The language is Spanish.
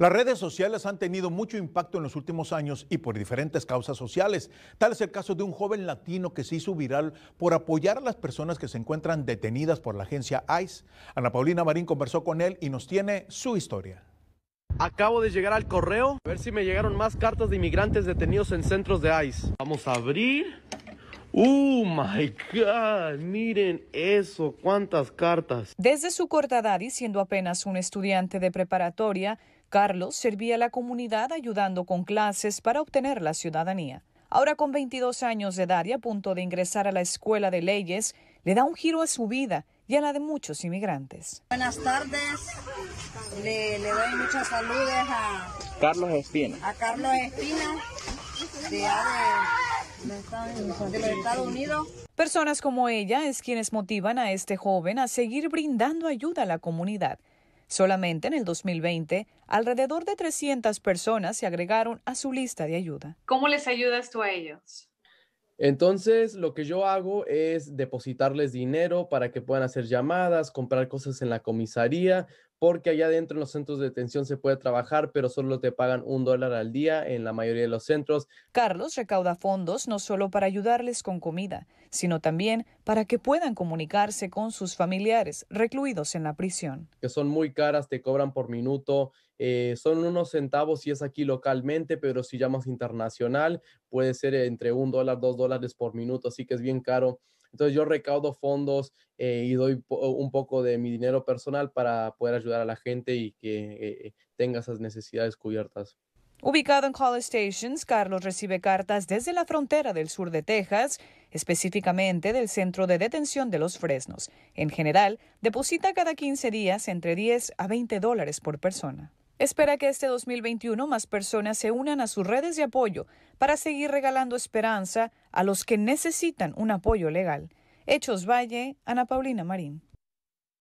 Las redes sociales han tenido mucho impacto en los últimos años y por diferentes causas sociales. Tal es el caso de un joven latino que se hizo viral por apoyar a las personas que se encuentran detenidas por la agencia ICE. Ana Paulina Marín conversó con él y nos tiene su historia. Acabo de llegar al correo, a ver si me llegaron más cartas de inmigrantes detenidos en centros de ICE. Vamos a abrir. Oh my God, miren eso, cuántas cartas. Desde su corta edad y siendo apenas un estudiante de preparatoria, Carlos servía a la comunidad ayudando con clases para obtener la ciudadanía. Ahora con 22 años de edad y a punto de ingresar a la escuela de leyes, le da un giro a su vida y a la de muchos inmigrantes. Buenas tardes, le, doy muchas saludes a Carlos Espina. A Carlos Espina, Personas como ella es quienes motivan a este joven a seguir brindando ayuda a la comunidad. Solamente en el 2020, alrededor de 300 personas se agregaron a su lista de ayuda. ¿Cómo les ayudas tú a ellos? Entonces, lo que yo hago es depositarles dinero para que puedan hacer llamadas, comprar cosas en la comisaría porque allá adentro en los centros de detención se puede trabajar, pero solo te pagan un dólar al día en la mayoría de los centros. Carlos recauda fondos no solo para ayudarles con comida, sino también para que puedan comunicarse con sus familiares recluidos en la prisión. Que son muy caras, te cobran por minuto, eh, son unos centavos si es aquí localmente, pero si llamas internacional puede ser entre un dólar, dos dólares por minuto, así que es bien caro. Entonces yo recaudo fondos eh, y doy un poco de mi dinero personal para poder ayudar a la gente y que eh, tenga esas necesidades cubiertas. Ubicado en College Stations, Carlos recibe cartas desde la frontera del sur de Texas, específicamente del centro de detención de los Fresnos. En general, deposita cada 15 días entre 10 a 20 dólares por persona. Espera que este 2021 más personas se unan a sus redes de apoyo para seguir regalando esperanza a los que necesitan un apoyo legal. Hechos Valle, Ana Paulina Marín.